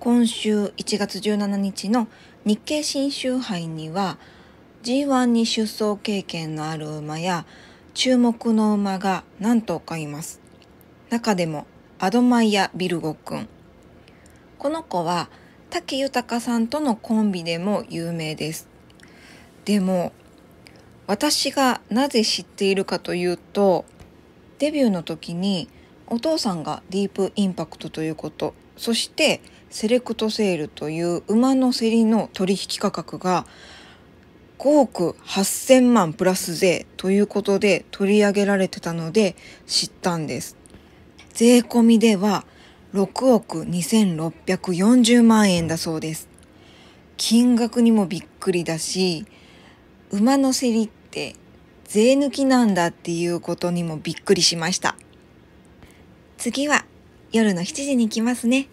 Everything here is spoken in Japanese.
今週1月17日の日経新州杯には G1 に出走経験のある馬や注目の馬が何頭かいます。中でもアドマイヤ・ビルゴくん。この子は武豊さんとのコンビでも有名です。でも私がなぜ知っているかというとデビューの時にお父さんがディープインパクトということそしてセレクトセールという馬の競りの取引価格が5億8000万プラス税ということで取り上げられてたので知ったんです。税込みでは6億2640万円だそうです。金額にもびっくりだし、馬の競りって税抜きなんだっていうことにもびっくりしました。次は夜の7時に来ますね。